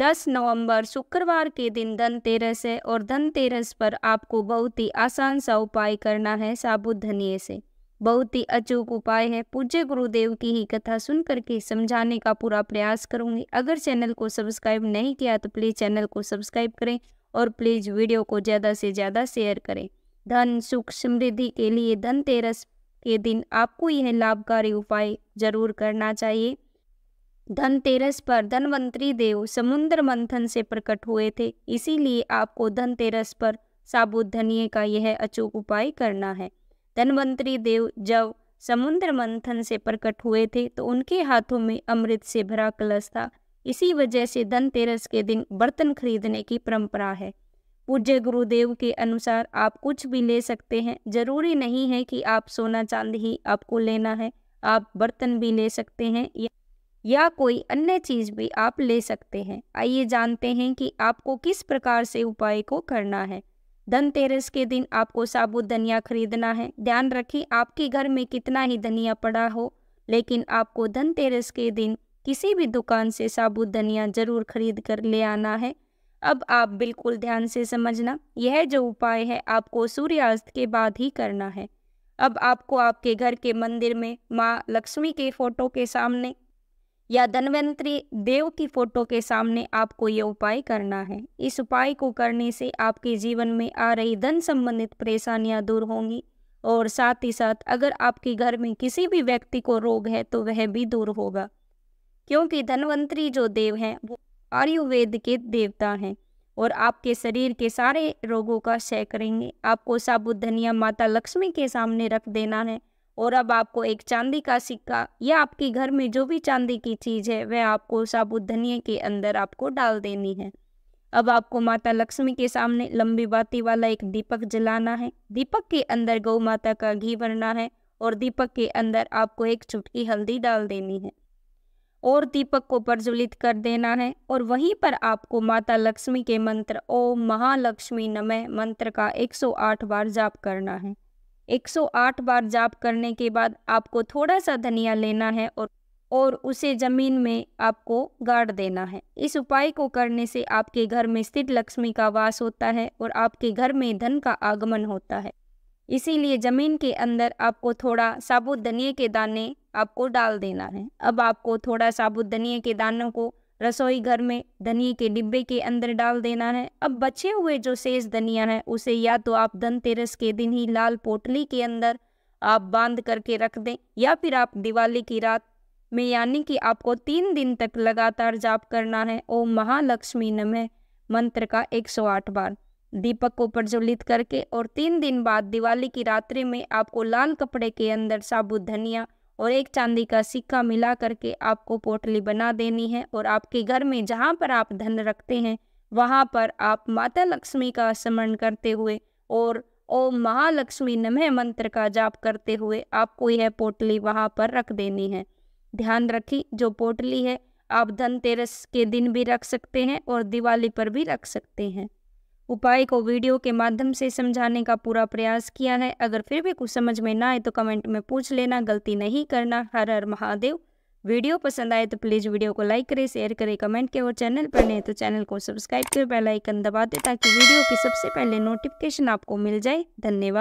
10 नवंबर शुक्रवार के दिन धनतेरस है और धनतेरस पर आपको बहुत ही आसान सा उपाय करना है साबुत धनिए से बहुत ही अचूक उपाय है पूज्य गुरुदेव की ही कथा सुन करके समझाने का पूरा प्रयास करूंगी अगर चैनल को सब्सक्राइब नहीं किया तो प्लीज़ चैनल को सब्सक्राइब करें और प्लीज़ वीडियो को ज़्यादा से ज़्यादा शेयर करें धन सुख समृद्धि के लिए धनतेरस के दिन आपको यह लाभकारी उपाय जरूर करना चाहिए धनतेरस पर धनवंतरी देव समुद्र मंथन से प्रकट हुए थे इसीलिए आपको धनतेरस पर साबुत धनिये का यह अचूक उपाय करना है धनवंतरी देव जब समुद्र मंथन से प्रकट हुए थे तो उनके हाथों में अमृत से भरा कलश था इसी वजह से धनतेरस के दिन बर्तन खरीदने की परंपरा है पूज्य गुरुदेव के अनुसार आप कुछ भी ले सकते हैं जरूरी नहीं है कि आप सोना चांदी ही आपको लेना है आप बर्तन भी ले सकते हैं या या कोई अन्य चीज़ भी आप ले सकते हैं आइए जानते हैं कि आपको किस प्रकार से उपाय को करना है धनतेरस के दिन आपको साबुत धनिया खरीदना है ध्यान रखें आपके घर में कितना ही धनिया पड़ा हो लेकिन आपको धनतेरस के दिन किसी भी दुकान से साबुत धनिया जरूर खरीद कर ले आना है अब आप बिल्कुल ध्यान से समझना यह जो उपाय है आपको सूर्यास्त के बाद ही करना है अब आपको आपके घर के मंदिर में माँ लक्ष्मी के फोटो के सामने या धनवंतरी देव की फोटो के सामने आपको ये उपाय करना है इस उपाय को करने से आपके जीवन में आ रही धन संबंधित परेशानियां दूर होंगी और साथ ही साथ अगर आपके घर में किसी भी व्यक्ति को रोग है तो वह भी दूर होगा क्योंकि धनवंतरी जो देव हैं वो आयुर्वेद के देवता हैं और आपके शरीर के सारे रोगों का शय करेंगे आपको साबुत धनिया माता लक्ष्मी के सामने रख देना है और अब आपको एक चांदी का सिक्का या आपके घर में जो भी चांदी की चीज़ है वह आपको साबुत धनिया के अंदर आपको डाल देनी है अब आपको माता लक्ष्मी के सामने लंबी बाती वाला एक दीपक जलाना है दीपक के अंदर गौ माता का घी भरना है और दीपक के अंदर आपको एक चुटकी हल्दी डाल देनी है और दीपक को प्रज्वलित कर देना है और वहीं पर आपको माता लक्ष्मी के मंत्र ओम महालक्ष्मी नमः मंत्र का 108 बार जाप करना है 108 बार जाप करने के बाद आपको थोड़ा सा धनिया लेना है और और उसे जमीन में आपको गाड़ देना है इस उपाय को करने से आपके घर में स्थित लक्ष्मी का वास होता है और आपके घर में धन का आगमन होता है इसीलिए जमीन के अंदर आपको थोड़ा साबुत धनिया के दाने आपको डाल देना है अब आपको थोड़ा साबुत धनिया के दानों को रसोई घर में धनिए के डिब्बे के अंदर डाल देना है अब बचे हुए जो शेष धनिया है उसे या तो आप धनतेरस के दिन ही लाल पोटली के अंदर आप बांध करके रख दें या फिर आप दिवाली की रात में यानी कि आपको तीन दिन तक लगातार जाप करना है ओम महालक्ष्मी नमः मंत्र का 108 बार दीपक को प्रज्वलित करके और तीन दिन बाद दिवाली की रात्रि में आपको लाल कपड़े के अंदर साबुत धनिया और एक चांदी का सिक्का मिला करके आपको पोटली बना देनी है और आपके घर में जहाँ पर आप धन रखते हैं वहाँ पर आप माता लक्ष्मी का स्मरण करते हुए और ओम महालक्ष्मी नमः मंत्र का जाप करते हुए आपको यह पोटली वहाँ पर रख देनी है ध्यान रखी जो पोटली है आप धनतेरस के दिन भी रख सकते हैं और दिवाली पर भी रख सकते हैं उपाय को वीडियो के माध्यम से समझाने का पूरा प्रयास किया है अगर फिर भी कुछ समझ में ना आए तो कमेंट में पूछ लेना गलती नहीं करना हर हर महादेव वीडियो पसंद आए तो प्लीज़ वीडियो को लाइक करें शेयर करें कमेंट करें और चैनल पर नहीं तो चैनल को सब्सक्राइब करें बेल आइकन दबा दें ताकि वीडियो की सबसे पहले नोटिफिकेशन आपको मिल जाए धन्यवाद